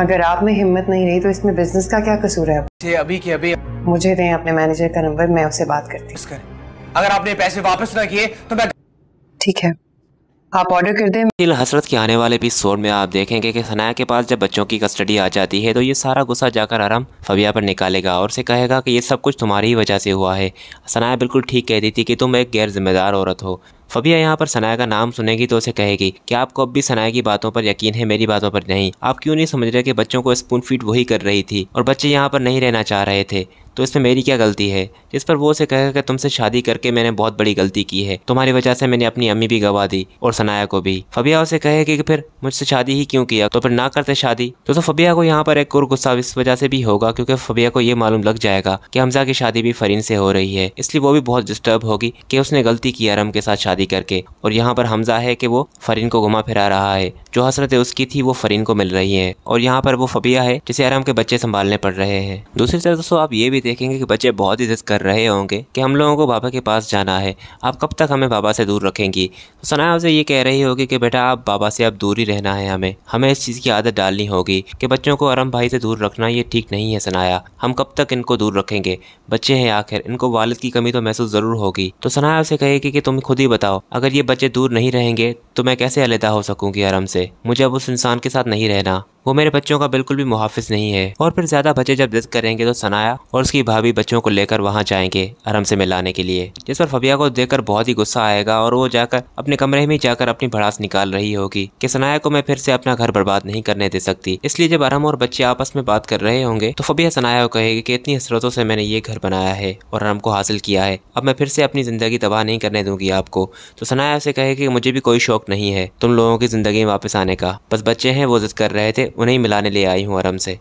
अगर आप में हिम्मत नहीं रही तो इसमें बिजनेस का क्या कसूर है मुझे अभी की अभी मुझे दें अपने मैनेजर का नंबर मैं उससे बात करती हूँ अगर आपने पैसे वापस ना किए तो मैं ठीक है आप ऑर्डर कर दें दिल हसरत के आने वाले एपिसोड में आप देखेंगे कि सनाया के पास जब बच्चों की कस्टडी आ जाती है तो ये सारा गुस्सा जाकर आराम फबिया पर निकालेगा और से कहेगा कि ये सब कुछ तुम्हारी ही वजह से हुआ है सनाया बिल्कुल ठीक कहती थी कि तुम एक गैर जिम्मेदार औरत हो फबिया यहाँ पर सनाया का नाम सुनेगी तो उसे कहेगी कि आपको अब भी सनाया की बातों पर यकीन है मेरी बातों पर नहीं आप क्यों नहीं समझ रहे कि बच्चों को स्पून फीड वही कर रही थी और बच्चे यहाँ पर नहीं रहना चाह रहे थे तो इसमें मेरी क्या गलती है जिस पर वो उसे कहेगा कि तुमसे शादी करके मैंने बहुत बड़ी गलती की है तुम्हारी वजह से मैंने अपनी अम्मी भी गवा दी और सनाया को भी फबिया उसे कहेगी कि फिर मुझसे शादी ही क्यों किया तो फिर ना करते शादी तो, तो फबिया को यहाँ पर एक और गुस्सा इस वजह से भी होगा क्योंकि फबिया को ये मालूम लग जाएगा कि हमजा की शादी भी फरीन से हो रही है इसलिए वो भी बहुत डिस्टर्ब होगी कि उसने गलती की अरम के साथ शादी शादी करके और यहाँ पर हमजा है कि वो फरीन को घुमा फिरा रहा है जो हसरतें उसकी थी वो फरीन को मिल रही है और यहाँ पर वो फबिया है जिसे आराम के बच्चे संभालने पड़ रहे हैं दूसरी तरफ दोस्तों आप ये भी देखेंगे कि बच्चे बहुत इज्जत कर रहे होंगे कि हम लोगों को बाबा के पास जाना है आप कब तक हमें बाबा से दूर रखेंगी तो सना उसे ये कह रही होगी कि बेटा आप बाबा से अब दूर ही रहना है हमें हमें इस चीज़ की आदत डालनी होगी कि बच्चों को आराम भाई से दूर रखना ये ठीक नहीं है सनाया हम कब तक इनको दूर रखेंगे बच्चे हैं आखिर इनको वालद की कमी तो महसूस ज़रूर होगी तो सनाया उसे कहेगी कि तुम खुद ही बता बताओ अगर ये बच्चे दूर नहीं रहेंगे तो मैं कैसे अलहदा हो सकूंगी आराम से मुझे अब उस इंसान के साथ नहीं रहना वो मेरे बच्चों का बिल्कुल भी मुहाफ़ नहीं है और फिर ज़्यादा बच्चे जब जिद करेंगे तो सनाया और उसकी भाभी बच्चों को लेकर वहाँ जाएंगे आराम से मिलाने के लिए जिस पर फबिया को देखकर बहुत ही गुस्सा आएगा और वो जाकर अपने कमरे में जाकर अपनी भड़ास निकाल रही होगी कि सनाया को मैं फिर से अपना घर बर्बाद नहीं करने दे सकती इसलिए जब आराम और बच्चे आपस में बात कर रहे होंगे तो फबिया सनाया को कहेगी कि इतनी हसरतों से मैंने ये घर बनाया है और आराम को हासिल किया है अब मैं फिर से अपनी ज़िंदगी तबाह नहीं करने दूंगी आपको तो सनाया उसे कहेगी मुझे भी कोई शौक शौक नहीं है तुम लोगों की ज़िंदगी में वापस आने का बस बच्चे हैं वो जिद कर रहे थे उन्हें मिलाने ले आई हूँ आराम से